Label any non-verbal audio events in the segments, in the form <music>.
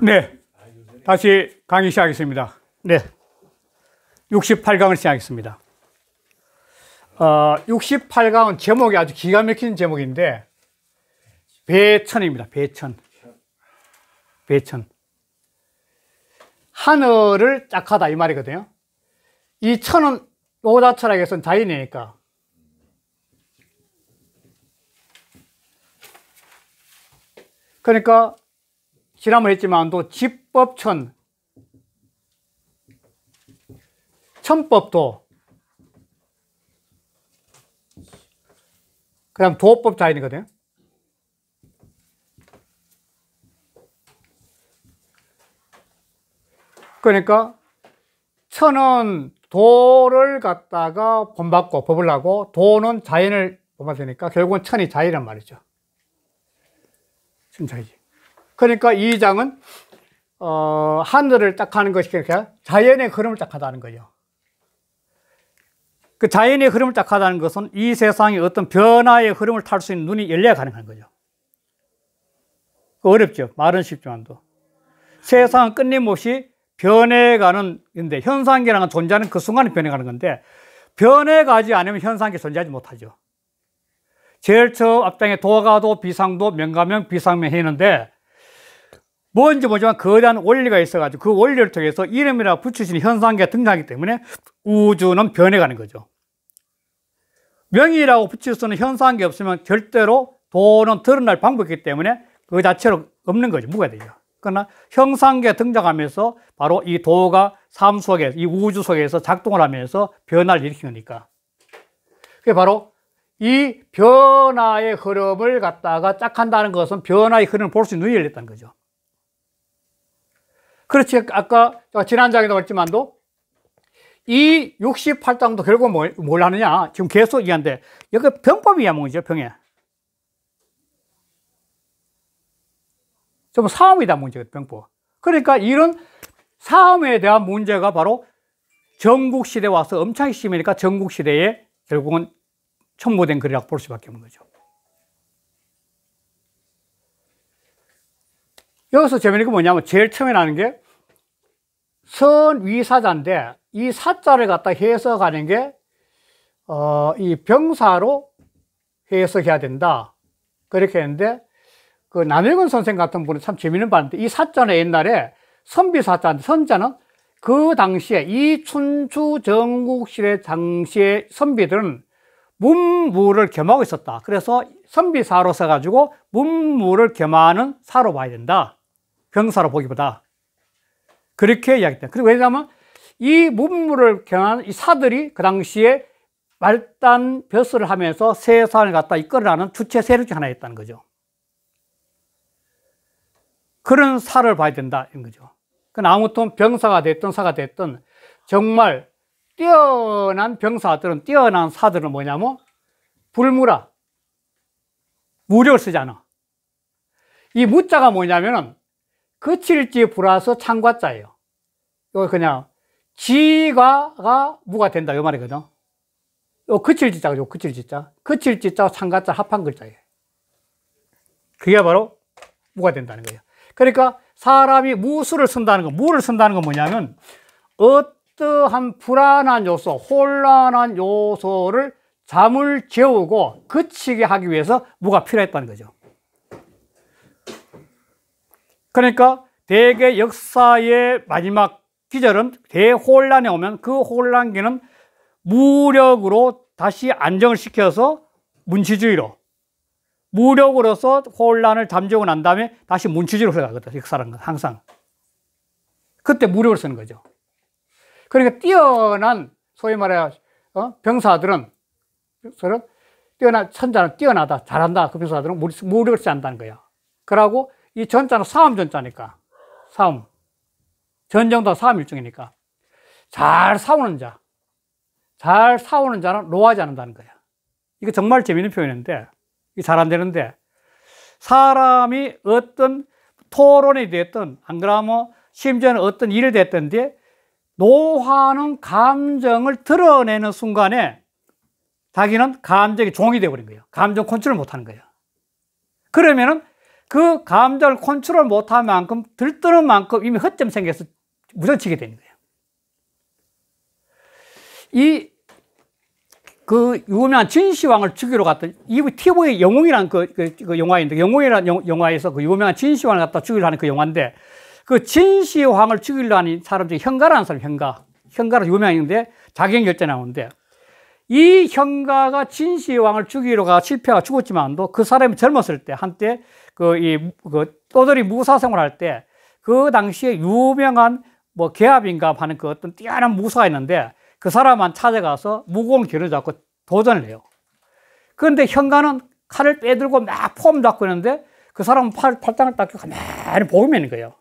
네. 다시 강의 시작하겠습니다. 네. 68강을 시작하겠습니다. 어, 68강은 제목이 아주 기가 막히는 제목인데 배천입니다. 배천. 배천. 하늘을 짝하다 이 말이거든요. 이 천은 오다 철학에서는 자연이니까 그러니까 지난번에 했지만 또 집법천 천법도 그 다음 도법 자인이거든요 그러니까 천은 도를 갖다가 본받고 법을 하고 도는 자연을 본받으니까 결국은 천이 자연이란 말이죠 심사위. 그러니까 이 장은 어, 하늘을 딱 하는 것이 그러 그러니까 자연의 흐름을 딱 하다는 거죠. 그 자연의 흐름을 딱 하다는 것은 이 세상의 어떤 변화의 흐름을 탈 수 있는 눈이 열려야 가능한 거죠. 그 어렵죠. 말은 쉽지만도. 세상은 끊임없이 변해가는 건데 현상계라는 존재는 그 순간에 변해가는 건데 변해가지 않으면 현상계 존재하지 못하죠. 제일 처음 앞장에 도가도 비상도 명가명 비상명 했는데 뭔지 모르지만 거대한 원리가 있어가지고 그 원리를 통해서 이름이라 붙이시는 현상계 등장하기 때문에 우주는 변해가는 거죠. 명이라고 붙일 수는 있 현상계 없으면 절대로 도는 드러날 방법이기 때문에 그 자체로 없는 거죠. 뭐가 되죠. 그러나 형상계 등장하면서 바로 이 도가 삶 속에, 이 우주 속에서 작동을 하면서 변화를 일으키니까. 그게 바로 이 변화의 흐름을 갖다가 짝한다는 것은 변화의 흐름을 볼 수 있는 눈이 열렸다는 거죠. 그렇지, 아까 지난 장에도 봤지만도 이 68장도 결국 뭘, 뭘 하느냐? 지금 계속 얘기한데, 여기 병법이야, 뭐죠, 병에. 좀 사움이다, 문제 병법. 그러니까 이런 사움에 대한 문제가 바로 전국시대 와서 엄창시대니까 전국시대에 결국은 첨보된 글이라고 볼 수밖에 없는 거죠. 여기서 재미있는 게 뭐냐면 제일 처음에 나는 게 선위사자인데 이 사자를 갖다 해석하는 게, 어, 이 병사로 해석해야 된다. 그렇게 했는데, 그 남영은 선생 같은 분은 참 재미있는 봤는데, 이 사자는 옛날에 선비 사자인데, 선자는 그 당시에 이 춘추 정국실의 당시에 선비들은 문무를 겸하고 있었다. 그래서 선비사로 써가지고 문무를 겸하는 사로 봐야 된다. 병사로 보기보다. 그렇게 이야기했다. 그리고 왜냐하면 이 문무를 경한 이 사들이 그 당시에 말단 벼슬을 하면서 세상을 갖다 이끌어가는 주체 세력 중 하나였다는 거죠. 그런 사를 봐야 된다. 이런 거죠. 그 아무튼 병사가 됐든 사가 됐든 정말 뛰어난 병사들은 뛰어난 사들은 뭐냐면 불무라 무력을 쓰잖아 이 무자가 뭐냐면은 거칠지 불어서 창과자예요 이거 그냥 지가가 무가 된다 이 말이거든 요 어, 거칠지자죠 거칠지자 거칠지자 창과자 합한 글자예요 그게 바로 무가 된다는 거예요 그러니까 사람이 무수를 쓴다는 거 무를 쓴다는 건 뭐냐면 어 어떠한 불안한 요소, 혼란한 요소를 잠을 재우고 그치게 하기 위해서 뭐가 필요했다는 거죠. 그러니까 대개 역사의 마지막 기절은 대혼란이 오면 그 혼란기는 무력으로 다시 안정을 시켜서 문치주의로 무력으로서 혼란을 잠재우고 난 다음에 다시 문치주의로 흘러가거든 역사라는 건 항상 그때 무력을 쓰는 거죠 그러니까 뛰어난 소위 말해 어? 병사들은 서로 뛰어난 천자는 뛰어나다 잘한다 그 병사들은 무력을 한다는 거야 그러고 이 전자는 싸움 전자니까 싸움 전쟁도 싸움 일종이니까 잘 싸우는 자, 잘 싸우는 자는 노하지 않는다는 거야. 이거 정말 재밌는 표현인데, 이게 잘안 되는데, 사람이 어떤 토론이 됐든, 안 그러면 심지어는 어떤 일이 됐든지, 노화는 하 감정을 드러내는 순간에 자기는 감정의 종이 되어버린 거예요. 감정 컨트롤 못하는 거예요. 그러면은 그 감정을 컨트롤 못한 만큼 들뜨는 만큼 이미 허점 생겨서 무너지게 되는 거예요. 이그 유명한 진시황을 죽이러 갔던 이 TV의 영웅이라는 그, 그, 그 영화인데 영웅이라는 영, 화에서그 유명한 진시황을 갖다 죽이려 하는 그 영화인데 그 진시황을 죽이려 하는 사람 중에 현가라는 사람, 현가. 현가로 유명한데 자경결제 나오는데 이 현가가 진시황을 죽이려가 실패가 죽었지만도 그 사람이 젊었을 때 한때 그 이 그 떠돌이 무사 생활할 때 그 당시에 유명한 뭐 개합인가 하는 그 어떤 뛰어난 무사가 있는데 그 사람만 찾아가서 무거운 길을 잡고 도전을 해요. 그런데 현가는 칼을 빼들고 막 폼 잡고 있는데 그 사람은 팔, 팔짱을 닦고 가만히 보고 있는 거예요.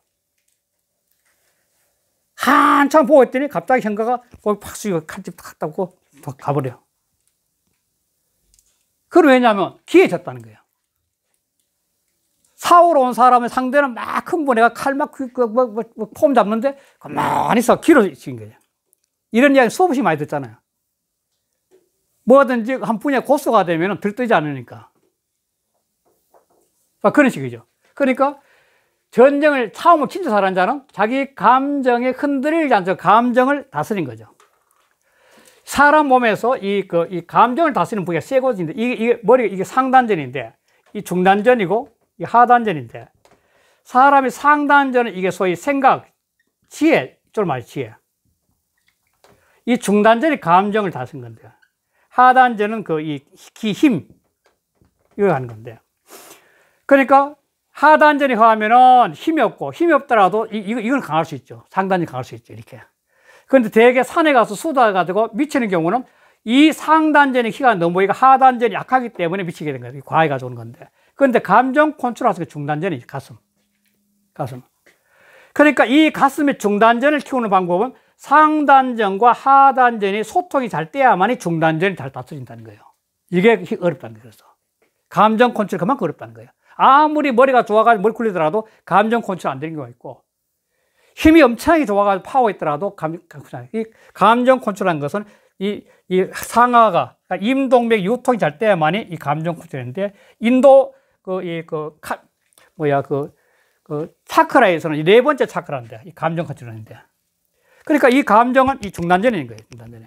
한참 보고 있더니 갑자기 현가가 팍쑤이고 칼집 탁 닦고 가버려. 그걸 왜냐면 기회 졌다는 거예요. 사오온 사람의 상대는 막 흥분해가 칼막 그, 그, 뭐, 뭐, 뭐 폼 잡는데 가만히 있어 길어진 거예요. 이런 이야기 수없이 많이 듣잖아요. 뭐든지 한 분야 고수가 되면 들뜨지 않으니까. 그런 식이죠. 그러니까 전쟁을 차음을 진짜 잘한 자는 자기 감정에 흔들리지 않죠. 감정을 다스린 거죠. 사람 몸에서 이, 그, 이 감정을 다스리는 부위가 세 곳인데, 이게, 이게 머리가 이게 상단전인데, 이 중단전이고, 이 하단전인데, 사람이 상단전은 이게 소위 생각, 지혜, 좀말 지혜. 이 중단전이 감정을 다스린 건데, 하단전은 그, 이, 힘, 이걸 하는 건데. 그러니까 하단전이 허하면은 힘이 없고 힘이 없더라도 이, 거 이건 강할 수 있죠. 상단이 강할 수 있죠. 이렇게. 그런데 대개 산에 가서 수다가지고 미치는 경우는 이 상단전의 키가 너무 이거 하단전이 약하기 때문에 미치게 된 거예요. 과해 가져오는 건데. 그런데 감정 컨트롤하서 중단전이 가슴. 가슴. 그러니까 이 가슴의 중단전을 키우는 방법은 상단전과 하단전이 소통이 잘 돼야만이 중단전이 잘 다스린다는 거예요. 이게 어렵다는 거예요. 감정 컨트롤 그만큼 어렵다는 거예요. 아무리 머리가 좋아가지고 머리 굴리더라도 감정 컨트롤 안 되는 경우가 있고 힘이 엄청나게 좋아가지고 파워 있더라도 감, 이 감정 컨트롤한 것은 이, 이 상하가 그러니까 임동맥 유통이 잘 때야만이 이 감정 컨트롤인데 인도 그 이그 그, 뭐야 그, 그 차크라에서는 네 번째 차크라인데 이 감정 컨트롤인데 그러니까 이 감정은 이 중단전인 거예요 중단전이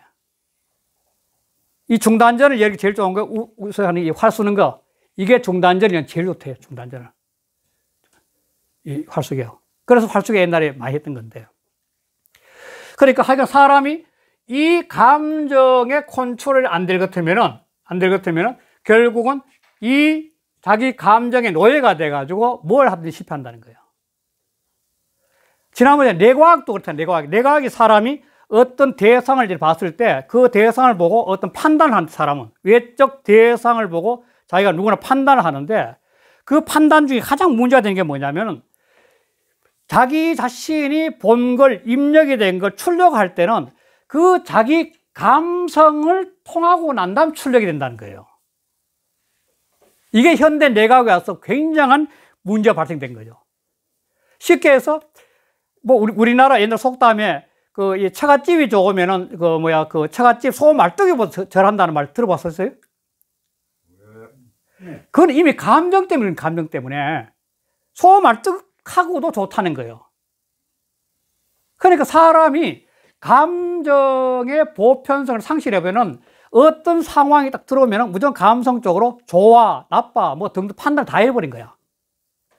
이 중단전을 여기 제일 좋은 거 우선 하는 이활 쓰는 거 이게 중단전이랑 제일 좋대요, 중단전은이 활수개요. 그래서 활수개 옛날에 많이 했던 건데요. 그러니까 하여간 사람이 이 감정의 컨트롤이 안될같으면은안될같으면은 결국은 이 자기 감정의 노예가 돼가지고 뭘 하든지 실패한다는 거예요. 지난번에 뇌과학도 그렇다, 뇌과학. 뇌과학이 사람이 어떤 대상을 봤을 때 그 대상을 보고 어떤 판단을 한 사람은 외적 대상을 보고 자기가 누구나 판단을 하는데 그 판단 중에 가장 문제가 되는 게 뭐냐면 은 자기 자신이 본 걸 입력이 된 걸 출력할 때는 그 자기 감성을 통하고 난 다음 출력이 된다는 거예요. 이게 현대 내각에 와서 굉장한 문제가 발생된 거죠. 쉽게 해서 뭐 우리 우리나라 옛날 속담에 그이 처갓집이 좋으면은 그 뭐야 그 처갓집 소말뚝이 절한다는 말 들어봤었어요? 네. 그건 이미 감정 때문에 감정 때문에 소말뚝하고도 좋다는 거예요. 그러니까 사람이 감정의 보편성을 상실해보면 어떤 상황이 딱 들어오면 무조건 감성적으로 좋아, 나빠, 뭐 등등 판단을 다 해버린 거야.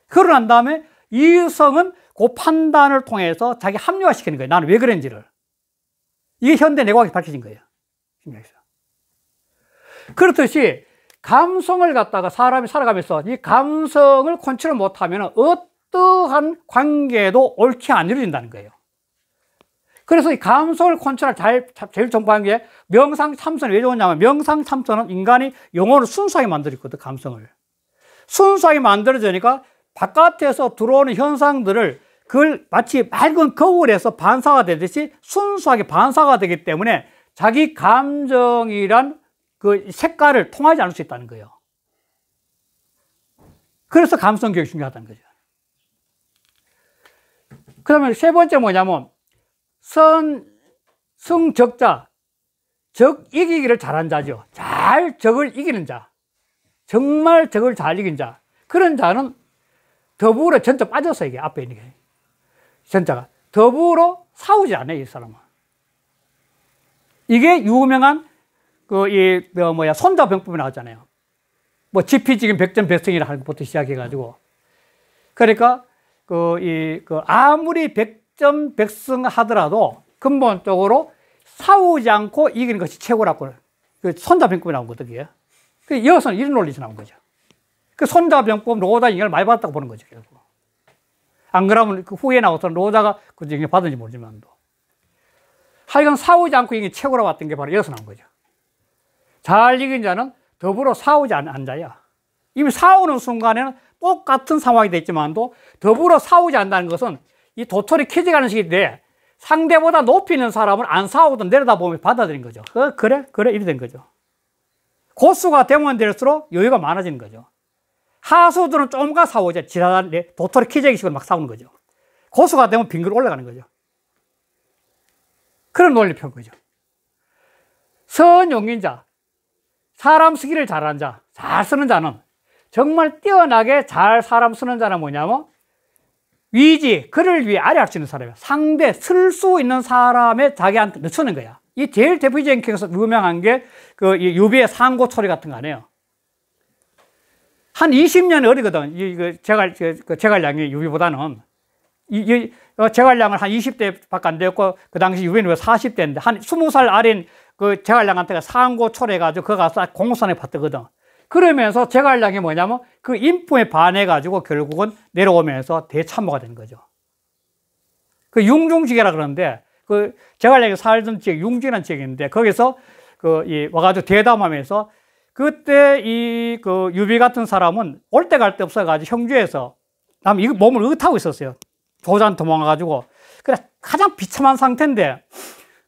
그러난 다음에 이성은 그 판단을 통해서 자기 합리화시키는 거예 나는 왜 그런지를. 이게 현대 내과학이 밝혀진 거예요. 그렇듯이 감성을 갖다가 사람이 살아가면서 이 감성을 컨트롤 못하면 어떠한 관계도 옳게 안 이루어진다는 거예요. 그래서 이 감성을 컨트롤 잘, 제일 전부한 게 명상 참선이 왜좋냐면 명상 참선은 인간이 영혼을 순수하게 만들었거든, 감성을. 순수하게 만들어지니까 바깥에서 들어오는 현상들을 그걸 마치 맑은 거울에서 반사가 되듯이 순수하게 반사가 되기 때문에 자기 감정이란 그 색깔을 통하지 않을 수 있다는 거예요. 그래서 감성 교육이 중요하다는 거죠. 그 다음에 세 번째 뭐냐면, 선, 승, 적자. 적 이기기를 잘한 자죠. 잘 적을 이기는 자. 정말 적을 잘 이긴 자. 그런 자는 더불어 전자 빠져서 이게 앞에 있는 게. 전자가. 더불어 싸우지 않아요, 이 사람은. 이게 유명한 그이 그 뭐야 손자 병법이 나왔잖아요. 뭐 지피지긴 백전백승이라 하는 것부터 시작해가지고 그러니까 그 이그 그 아무리 백전백승 하더라도 근본적으로 싸우지 않고 이기는 것이 최고라고 그 손자 병법이 나온 거든요그 여기서는 이런 논리에서 나온 거죠. 그 손자 병법 로다 영향을 많이 받았다고 보는 거죠. 결국. 안 그러면 그 후에 나와서 로다가 그 영향 받은지 모르지만도. 하여간 싸우지 않고 이게 최고라고 왔던 게 바로 여기서 나온 거죠. 잘 익은 자는 더불어 싸우지 않는 자야. 이미 싸우는 순간에는 똑같은 상황이 됐지만도 더불어 싸우지 않는다는 것은 이 도토리 키즈가는 식인데 상대보다 높이 는 사람은 안 싸우든 내려다보면 받아들인 거죠. 어, 그래? 그래? 이래 된 거죠. 고수가 되면 될수록 여유가 많아지는 거죠. 하수들은 좀가 싸우자 지랄한 예, 도토리 키재기식으로 막 싸우는 거죠. 고수가 되면 빙글 올라가는 거죠. 그런 논리 편 거죠. 선용인자, 사람 쓰기를 잘하는 자, 잘 쓰는 자는 정말 뛰어나게 잘 사람 쓰는 자는 뭐냐면 위지, 그를 위해 아래할 수 있는 사람이야. 상대, 쓸 수 있는 사람의 자기한테 늦추는 거야. 이 제일 대표적인 경우에서 유명한 게그 유비의 상고 처리 같은 거 아니에요. 한 20년 어리거든. 이거 그 제갈 그, 그 제갈량이 유비보다는 이, 이 어, 제갈량은 한 20대밖에 안 되었고 그 당시 유비는 40대인데 한 20살 아린 그 제갈량한테 상고 초래가지고 해그 가서 공산에 받거든. 그러면서 제갈량이 뭐냐면 그 인품에 반해가지고 결국은 내려오면서 대참모가 된 거죠. 그 융중지계라 그러는데 그 제갈량이 살던 지역 융지라는 지역인데 거기서 그이 와가지고 대담하면서 그때 이 그 유비 같은 사람은 올 때 갈 때 없어가지고 형주에서 남이거 몸을 으타고 있었어요. 조잔 도망가가지고 그래 가장 비참한 상태인데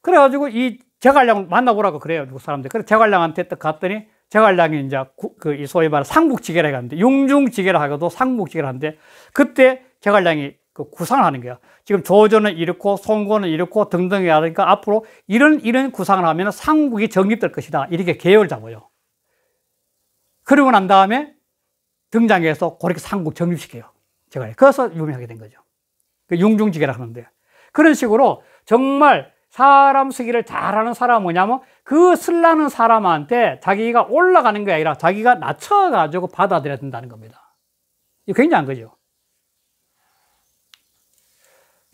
그래가지고 이 제갈량 만나보라고 그래요, 그 사람들. 그래서 제갈량한테 딱 갔더니 제갈량이 이제 그이 소위 말해 상국지계라 하는데 용중지계라 하고도 상국지계라 하는데 그때 제갈량이 그 구상을 하는 거야. 지금 조조는 이렇고 송고는 이렇고 등등이 하니까 앞으로 이런 이런 구상을 하면 상국이 정립될 것이다. 이렇게 계획 잡아요. 그리고 난 다음에 등장해서 그렇게 상국 정립시켜요. 제가 그래서 유명하게 된 거죠. 그 용중지계라 하는데 그런 식으로 정말 사람 쓰기를 잘하는 사람은 뭐냐면 그 쓸라는 사람한테 자기가 올라가는 게 아니라 자기가 낮춰가지고 받아들여야 된다는 겁니다. 이 굉장한 거죠.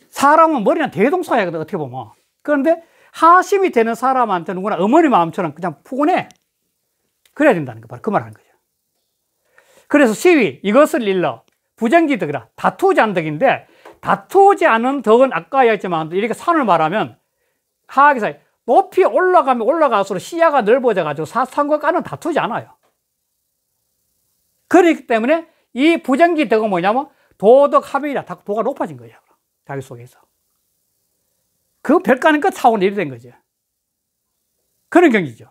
사람은 머리는 대동소이거든 어떻게 보면. 그런데 하심이 되는 사람한테 누구나 어머니 마음처럼 그냥 푸근해. 그래야 된다는 거 바로 그 말하는 거죠. 그래서 시위 이것을 일러 부정지득이라 다투지 않은 덕인데 다투지 않은 덕은 아까 이기했지만 이렇게 산을 말하면 하악이사 이 높이 올라가면 올라갈수록 시야가 넓어져가지고 사상과까는 다투지 않아요. 그렇기 때문에 이 부정기 덕은 뭐냐면 도덕 합의라. 도가 높아진 거예요. 자기 속에서. 그 별가니까 그 차원 일이 된 거죠. 그런 경이죠.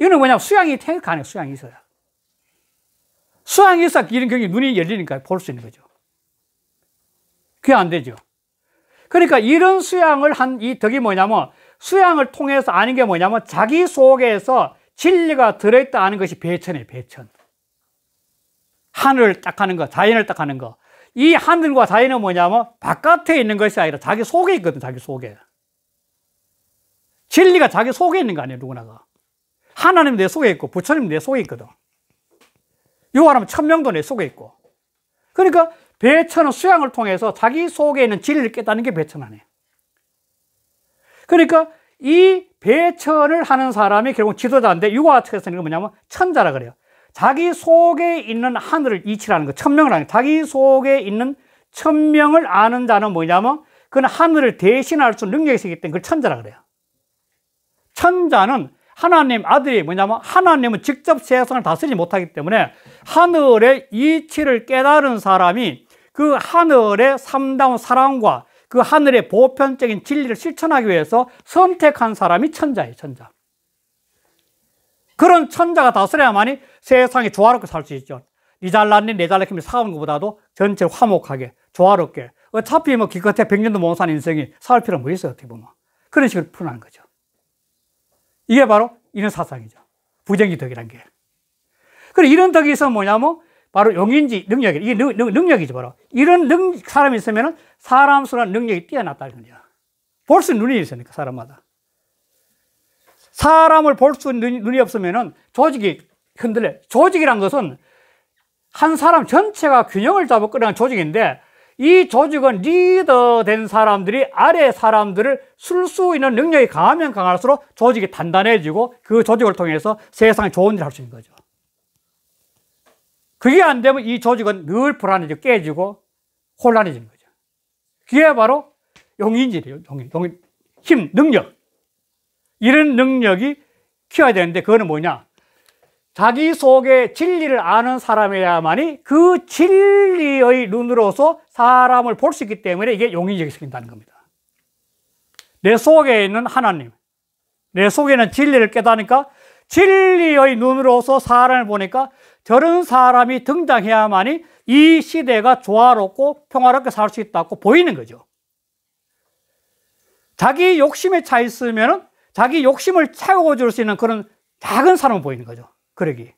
이거는 뭐냐면 수양이 태극하는 수양이 있어요. 수양이 있어 이런 경이 눈이 열리니까 볼 수 있는 거죠. 그게 안 되죠. 그러니까 이런 수양을 한 이 덕이 뭐냐면 수양을 통해서 아는 게 뭐냐면 자기 속에서 진리가 들어있다는 것이 배천이에요, 배천. 하늘을 딱 하는 거, 자연을 딱 하는 거. 이 하늘과 자연은 뭐냐면 바깥에 있는 것이 아니라 자기 속에 있거든, 자기 속에. 진리가 자기 속에 있는 거 아니에요, 누구나가. 하나님 내 속에 있고, 부처님 내 속에 있거든. 요하라 천명도 내 속에 있고. 그러니까 배천은 수양을 통해서 자기 속에 있는 진리를 깨닫는 게 배천 아니에요. 그러니까 이 배천을 하는 사람이 결국 지도자인데 유화 측에서는 뭐냐면 천자라 그래요. 자기 속에 있는 하늘을 이치라는 거, 천명을 하는 자기 속에 있는 천명을 아는 자는 뭐냐면 그건 하늘을 대신할 수 있는 능력이 있기 때문에 그걸 천자라 그래요. 천자는 하나님 아들이 뭐냐면 하나님은 직접 세상을 다스리지 못하기 때문에 하늘의 이치를 깨달은 사람이 그 하늘의 삼다운 사랑과 그 하늘의 보편적인 진리를 실천하기 위해서 선택한 사람이 천자예요, 천자. 그런 천자가 다스려야만이 세상에 조화롭게 살 수 있죠. 이 잘났니, 내 잘났니 사는 것보다도 전체 화목하게, 조화롭게. 어차피 뭐 기껏해 백년도못산 인생이 살 필요는 뭐 있어요, 어떻게 보면. 그런 식으로 풀 푸는 거죠. 이게 바로 이런 사상이죠. 부정기 덕이란 게. 그리고 이런 덕이 있으면 뭐냐면 바로 용인지 능력이 이게 능, 능, 력이죠 바로. 이런 능, 사람이 있으면은 사람스러 능력이 뛰어났다는 거죠. 볼수 있는 눈이 있으니까, 사람마다. 사람을 볼 수 있는 눈이 없으면은 조직이 흔들려. 조직이란 것은 한 사람 전체가 균형을 잡고 끌어가 조직인데 이 조직은 리더 된 사람들이 아래 사람들을 쓸 수 있는 능력이 강하면 강할수록 조직이 단단해지고 그 조직을 통해서 세상에 좋은 일을 할 수 있는 거죠. 그게 안 되면 이 조직은 늘 불안해지고 깨지고 혼란해지는 거죠. 그게 바로 용인질이에요. 용인, 용인. 힘, 능력. 이런 능력이 키워야 되는데 그거는 뭐냐? 자기 속의 진리를 아는 사람이야만이 그 진리의 눈으로서 사람을 볼 수 있기 때문에 이게 용인적이 생긴다는 겁니다. 내 속에 있는 하나님, 내 속에는 진리를 깨닫으니까 진리의 눈으로서 사람을 보니까 저런 사람이 등장해야만이 이 시대가 조화롭고 평화롭게 살 수 있다고 보이는 거죠. 자기 욕심에 차 있으면 자기 욕심을 채워줄 수 있는 그런 작은 사람은 보이는 거죠. 그러기.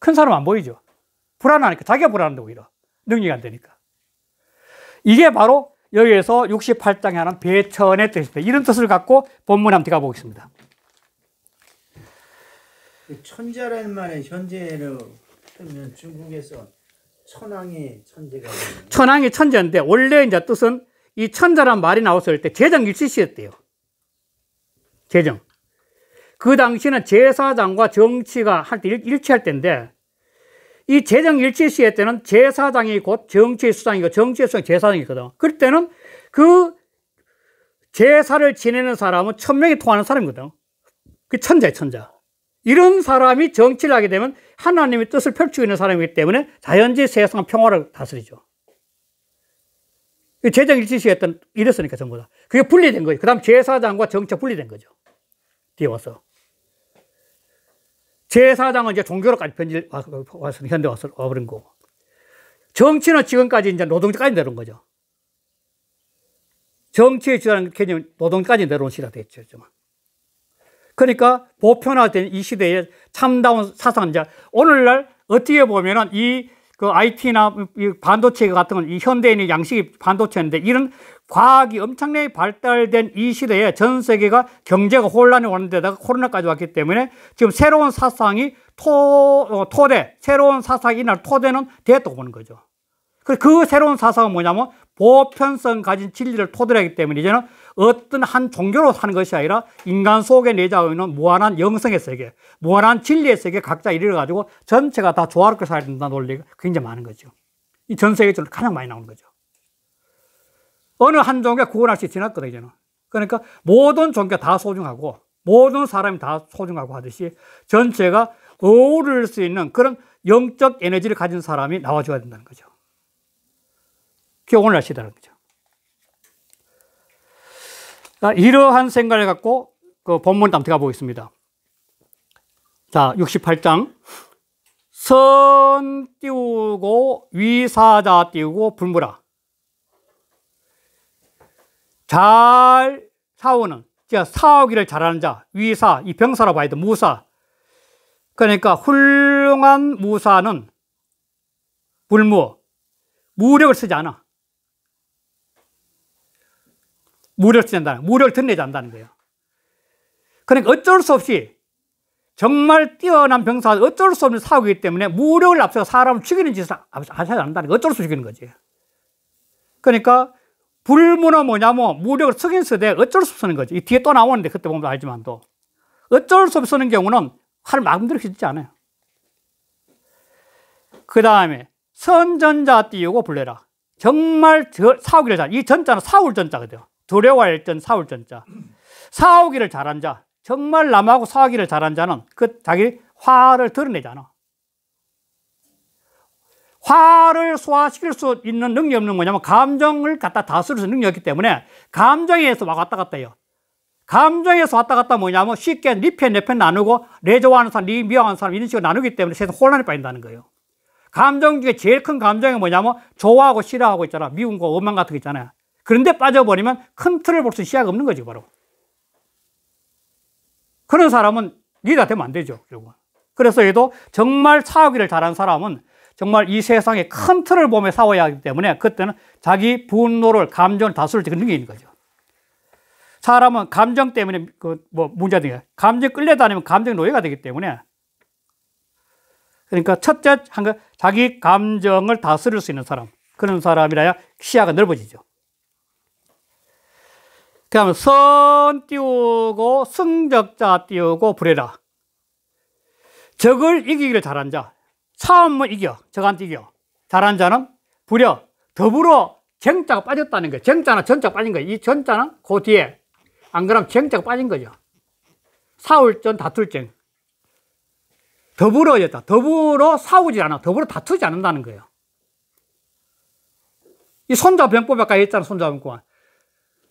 큰 사람은 안 보이죠. 불안하니까. 자기가 불안한데 오히려. 능력이 안 되니까. 이게 바로 여기에서 68장에 하는 배천의 뜻입니다. 이런 뜻을 갖고 본문 한번 들어가 보겠습니다. 그 천자라는 말에 현재로 하면 중국에서 천황의 천재가 천황의 천재인데 원래 이제 뜻은 이 천자란 말이 나왔을 때 제정 일치시였대요. 제정. 그 당시는 제사장과 정치가 할때 일치할 때인데 이 재정 일치 시에 때는 제사장이 곧 정치의 수장이고 정치의 수장이 제사장이거든. 그때는 그 제사를 지내는 사람은 천명이 통하는 사람이거든. 그 천자야, 천자. 이런 사람이 정치를 하게 되면 하나님의 뜻을 펼치고 있는 사람이기 때문에 자연지 세상 평화를 다스리죠. 재정 일치시했던 이랬으니까 전부 다. 그게 분리된 거예요. 그 다음 제사장과 정치 분리된 거죠. 뒤에 와서. 제사장은 이제 종교로까지 변질 와서 현대 와서 와버린 거고. 정치는 지금까지 이제 노동자까지 내려온 거죠. 정치의 주라 개념 노동까지 내려온 시대가 됐죠. 그러니까 보편화된 이 시대의 참다운 사상자. 오늘날 어떻게 보면은 이그 IT나 이 반도체 같은 건이 현대인의 양식이 반도체인데 이런 과학이 엄청나게 발달된 이 시대에 전 세계가 경제가 혼란이 오는 데다가 코로나까지 왔기 때문에 지금 새로운 사상이 토, 어, 토대, 새로운 사상이 날 토대는 됐다고 보는 거죠. 그 새로운 사상은 뭐냐면 보편성 가진 진리를 토대로 하기 때문에 이제는 어떤 한 종교로 사는 것이 아니라 인간 속에 내재하고 있는 무한한 영성의 세계, 무한한 진리의 세계 각자 이르러가지고 전체가 다 조화롭게 살아야 된다는 논리가 굉장히 많은 거죠. 이 전 세계적으로 가장 많이 나오는 거죠. 어느 한 종교가 구원할 수 지났거든, 이제는. 그러니까 모든 종교가 다 소중하고 모든 사람이 다 소중하고 하듯이 전체가 어우를 수 있는 그런 영적 에너지를 가진 사람이 나와줘야 된다는 거죠. 그게 오늘날 시대라는 거죠. 그러니까 이러한 생각을 갖고 그 본문 담태가 보겠습니다. 자, 68장. 선 띄우고 위사자 띄우고 불무라. 잘 사오는, 즉 사오기를 잘하는 자, 위사, 이 병사라 봐야 돼, 무사. 그러니까 훌륭한 무사는 불무, 무력을 쓰지 않아. 무료를 쓴다는, 무료를 드내지다는 거예요. 그러니까 어쩔 수 없이 정말 뛰어난 병사 어쩔 수 없는 사고이기 때문에 무력을 앞세워 사람을 죽이는 짓을 하셔야 한다는 어쩔 수 죽이는 거지. 그러니까 불문은 뭐냐면 무력을 쓰긴 쓰되 어쩔 수 없는 거지. 이 뒤에 또 나오는데 그때 보면 알지만 또 어쩔 수 없는 경우는 칼을 마음대로 휘지 않아요. 그 다음에 선전자 띄우고 불러라. 정말 사우기를 잘. 이 전자는 사울 전자거든요. 두려워할 전 사울 전자. 사우기를 잘한 자, 정말 남하고 사우기를 잘한 자는 그 자기 화를 드러내잖아. 화를 소화시킬 수 있는 능력은 뭐냐면 감정을 갖다 다스릴 수 있는 능력이기 때문에 감정에서 막 왔다 갔다 해요. 감정에서 왔다 갔다 뭐냐면 쉽게 니편, 네 내편 네 나누고 내 좋아하는 사람, 니 네 미워하는 사람 이런 식으로 나누기 때문에 세상 혼란에 빠진다는 거예요. 감정 중에 제일 큰 감정이 뭐냐면 좋아하고 싫어하고 있잖아. 미움과 원망 같은 거 있잖아요. 그런데 빠져버리면 큰 틀을 볼 수 시야가 없는 거죠, 바로. 그런 사람은 리더 되면 안 되죠, 결국은. 그래서 얘도 정말 사오기를 잘한 사람은 정말 이 세상의 큰 틀을 보며 싸워야 하기 때문에 그때는 자기 분노를, 감정을 다스릴 수 있는 능 있는 거죠. 사람은 감정 때문에 그 뭐 문제가 되요 감정 끌려다니면 감정 노예가 되기 때문에 그러니까 첫째 한거 자기 감정을 다스릴 수 있는 사람 그런 사람이라야 시야가 넓어지죠. 그럼 선 띄우고 승적자 띄우고 불해라. 적을 이기기를 잘한 자. 싸움은 이겨. 적한테 이겨. 잘한 자는 불여. 더불어 정자가 빠졌다는 거예요. 정자나 전자가 빠진 거예요. 이 전자는 그 뒤에. 안 그러면 정자가 빠진 거죠. 사울전 다툴쟁. 더불어였다. 더불어 싸우지 않아. 더불어 다투지 않는다는 거예요. 이 손자병법에 아까 했잖아, 손자병법.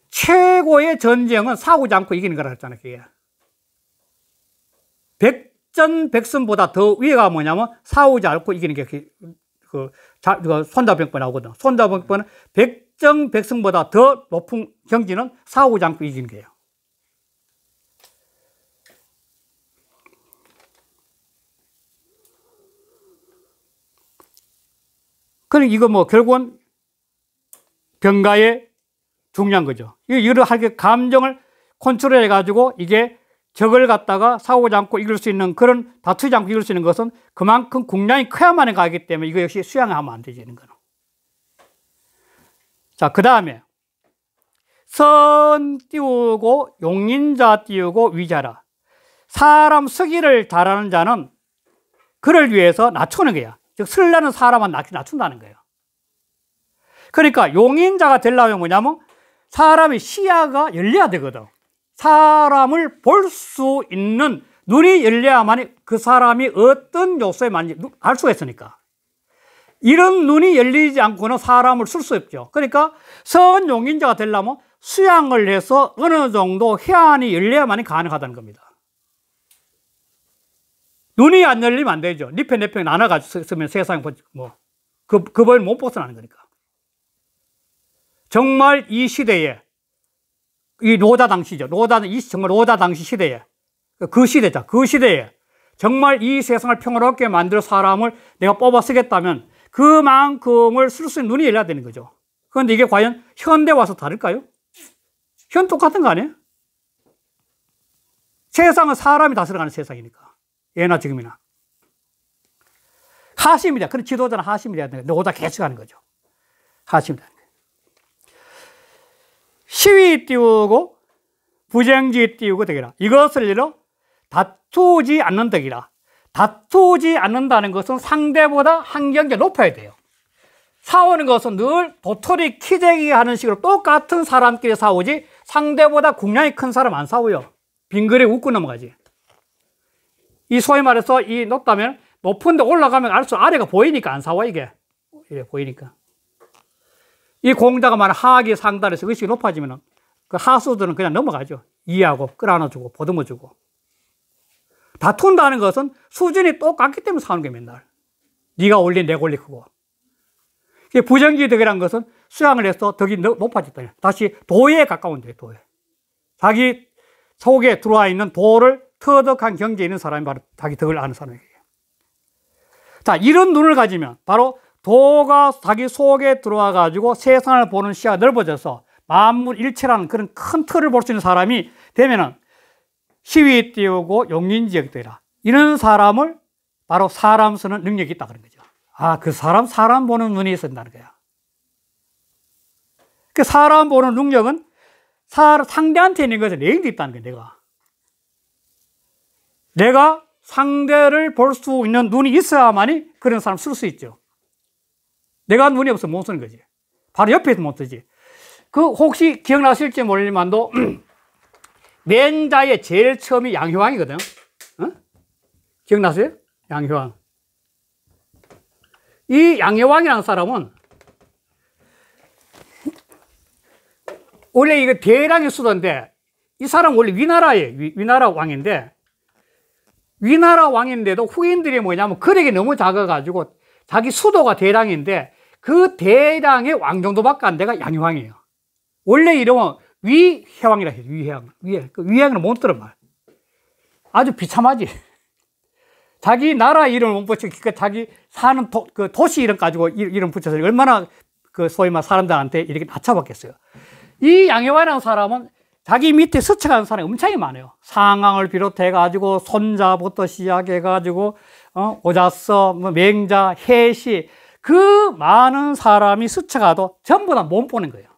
최고의 전쟁은 싸우지 않고 이기는 거라 했잖아요. 그게. 백전백승보다 더 위가 뭐냐면 싸우지 않고 이기는 게 그, 그, 손자병권 나오거든. 손자병권은 백전백승보다 더 높은 경지는 싸우지 않고 이기는 거예요. 그럼 이거 뭐 결국은 병가의 중요한 거죠. 이거를 하게 감정을 컨트롤해 가지고 이게 적을 갖다가 싸우지 않고 이길 수 있는 그런 다투지 않고 이길 수 있는 것은 그만큼 국량이 커야만 가기 때문에 이거 역시 수양하면 안 되지는 거는. 자, 그 다음에 선 띄우고 용인자 띄우고 위자라. 사람 서기를 잘하는 자는 그를 위해서 낮추는 거야. 즉, 슬라는 사람만 낮춘다는 거예요. 그러니까 용인자가 되려면 뭐냐면 사람의 시야가 열려야 되거든. 사람을 볼 수 있는 눈이 열려야만 그 사람이 어떤 요소에 맞는지 알 수가 있으니까. 이런 눈이 열리지 않고는 사람을 쓸 수 없죠. 그러니까 선용인자가 되려면 수양을 해서 어느 정도 해안이 열려야만 가능하다는 겁니다. 눈이 안 열리면 안 되죠. 니편, 내편 나눠가지고 쓰면 세상, 뭐, 그, 그벌 못 벗어나는 거니까. 정말 이 시대에 이노다 당시죠. 로다는 이 정말 로다 당시 시대에 그 시대죠. 그 시대에 정말 이 세상을 평화롭게 만들 사람을 내가 뽑아 쓰겠다면 그만큼을 쓸 수 있는 눈이 열려야 되는 거죠. 그런데 이게 과연 현대 와서 다를까요? 현 똑같은 거 아니에요? 세상은 사람이 다스려가는 세상이니까. 예나 지금이나. 하심이다. 그런 지도자는 하심이다. 노다 개척하는 거죠. 하심이다. 시위 띄우고 부정지 띄우고 되기라. 이것을 이로 다투지 않는 덕이라. 다투지 않는다는 것은 상대보다 한 경계 높아야 돼요. 싸우는 것은 늘 도토리 키재기 하는 식으로 똑같은 사람끼리 싸우지 상대보다 국량이큰 사람 안 싸워요. 빙그레 웃고 넘어가지. 이 소위 말해서 이 높다면 높은데 올라가면 알 수 아래가 보이니까 안 싸워 이게. 이래 보이니까. 이 공자가 말한 하악이 상단에서 의식이 높아지면 그 하수들은 그냥 넘어가죠. 이해하고 끌어안아주고 보듬어주고. 다툰다는 것은 수준이 똑같기 때문에 사는 게 맨날. 네가 올린 내 권리 크고. 부정기득이라는 것은 수양을 해서 덕이 높아졌다. 다시 도에 가까운데 도에. 자기 속에 들어와 있는 도를 터득한 경지에 있는 사람이 바로 자기 덕을 아는 사람이에요. 자, 이런 눈을 가지면 바로 도가 자기 속에 들어와 가지고 세상을 보는 시야가 넓어져서 만물 일체라는 그런 큰 틀을 볼 수 있는 사람이 되면은 시위 띄우고 용인 지역 되라. 이런 사람을 바로 사람 쓰는 능력이 있다 그런 거죠. 아, 그 사람 사람 보는 눈이 있었다는 거야. 그 사람 보는 능력은 사, 상대한테 있는 것은 내인도 있다는 거야, 내가. 내가 상대를 볼 수 있는 눈이 있어야만이 그런 사람 쓸 수 있죠. 내가 눈이 없어 못 쓰는 거지. 바로 옆에서 못 쓰지. 그 혹시 기억나실지 모르지만도 <clears throat> 맹자의 제일 처음이 양효왕이거든. 어? 기억나세요? 양효왕. 이 양효왕이라는 사람은 원래 이거 대량의 수도인데 이 사람 원래 위나라의 위나라 왕인데 위나라 왕인데도 후인들이 뭐냐면 그력이 너무 작아가지고 자기 수도가 대량인데 그 대당의 왕정도밖에 안 돼가 양희왕이에요. 원래 이름은 위해왕이라 해요. 위해왕. 위해. 그 위해왕은 못 들은 말. 아주 비참하지. <laughs> 자기 나라 이름을 못 붙이고 그 자기 사는 도, 그 도시 이름 가지고 이름 붙여서 얼마나 그 소위 말 사람들한테 이렇게 낮춰봤겠어요. 이 양해화라는 사람은 자기 밑에 스쳐가는 사람이 엄청 많아요. 상황을 비롯해 가지고 손자부터 시작해 가지고 어, 오자서, 뭐 맹자, 해시 그 많은 사람이 스쳐가도 전부 다 못 보는 거예요.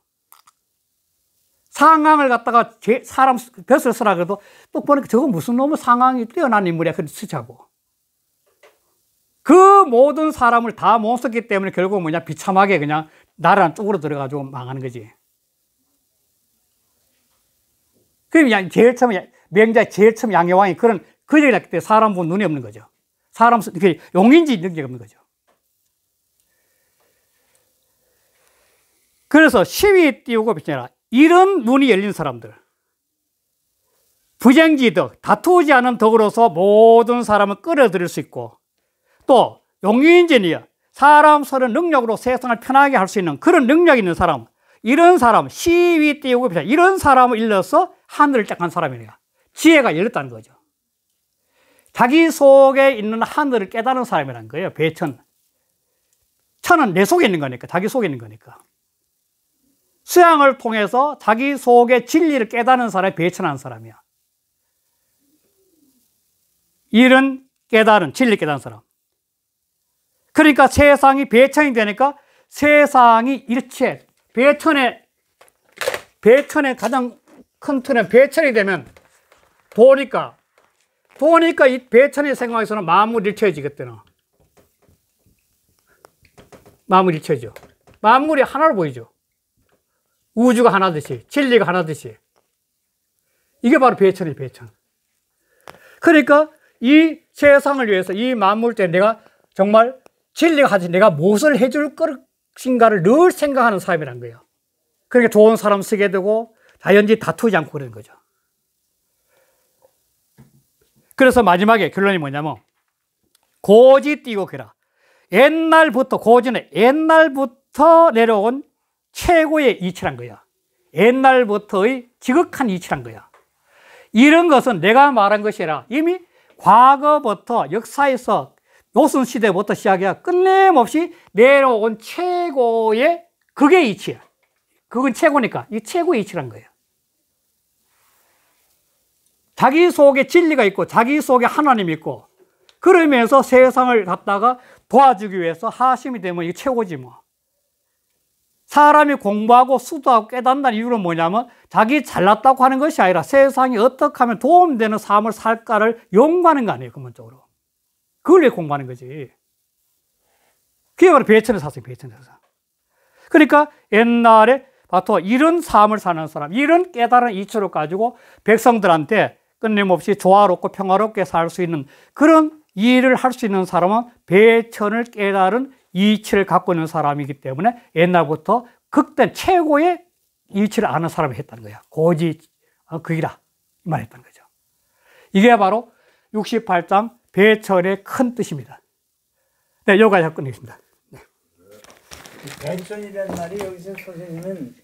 상황을 갖다가 사람 벼슬 쓰라 그래도 또 보니까 저거 무슨 놈의 상황이 뛰어난 인물이야. 그래서 스쳐고. 그 모든 사람을 다 못 썼기 때문에 결국 뭐냐 비참하게 그냥 나라 쪽으로 들어가지고 망하는 거지. 그냥 제일 처음 명자 제일 처음 양해왕이 그런 그절이 났기 때문에 사람 본 눈이 없는 거죠. 사람 용인지 능력이 없는 거죠. 그래서 시위에 띄우고 비치라 이런 문이 열린 사람들 부쟁지덕 다투지 않은 덕으로서 모든 사람을 끌어들일 수 있고 또 용인전이야 사람 서는 능력으로 세상을 편하게 할 수 있는 그런 능력 있는 사람 이런 사람 시위 띄우고 비치라 이런 사람을 일러서 하늘을 짝한 사람이니까 지혜가 열렸다는 거죠 자기 속에 있는 하늘을 깨달은 사람이란 거예요 배천 천은 내 속에 있는 거니까 자기 속에 있는 거니까 수양을 통해서 자기 속의 진리를 깨닫는 사람이 배천한 사람이야. 일은 깨달은, 진리 깨달은 사람. 그러니까 세상이 배천이 되니까 세상이 일체, 배천의, 배천의 가장 큰 틀은 배천이 되면 도니까, 도니까 이 배천의 생각에서는 마음을 일체지, 그때는. 마음을 일체죠. 만물이 하나로 보이죠. 우주가 하나듯이, 진리가 하나듯이. 이게 바로 배천이 에요 배천. 그러니까 이 세상을 위해서 이 만물 때 내가 정말 진리가 하지 내가 무엇을 해줄 것인가를 늘 생각하는 사람이란 거예요. 그러니까 좋은 사람 쓰게 되고 자연지 다투지 않고 그러는 거죠. 그래서 마지막에 결론이 뭐냐면 고지 띄고 그라. 옛날부터 고지는 옛날부터 내려온 최고의 이치란 거야. 옛날부터의 지극한 이치란 거야. 이런 것은 내가 말한 것이 라 이미 과거부터 역사에서 노선 시대부터 시작해야 끝내없이 내려온 최고의 그게 이치야. 그건 최고니까 이 최고의 이치란 거야 자기 속에 진리가 있고 자기 속에 하나님이 있고 그러면서 세상을 갖다가 도와주기 위해서 하심이 되면 이게 최고지 뭐. 사람이 공부하고 수도하고 깨닫는 이유는 뭐냐면 자기 잘났다고 하는 것이 아니라 세상이 어떻게 하면 도움되는 삶을 살까를 연구하는 거 아니에요, 근본적으로. 그걸 왜 공부하는 거지? 그게 바로 배천의 사상, 배천의 사상. 그러니까 옛날에 바토 이런 삶을 사는 사람, 이런 깨달은 이치를 가지고 백성들한테 끊임없이 조화롭고 평화롭게 살 수 있는 그런 일을 할 수 있는 사람은 배천을 깨달은 이치를 갖고 있는 사람이기 때문에 옛날부터 극단 최고의 이치를 아는 사람이 했다는 거야. 고지 어, 극이라 말했다 거죠. 이게 바로 68장 배천의 큰 뜻입니다. 네, 여기까지 끝내겠습니다. 네. 배천이라 말이 여기서 선생님은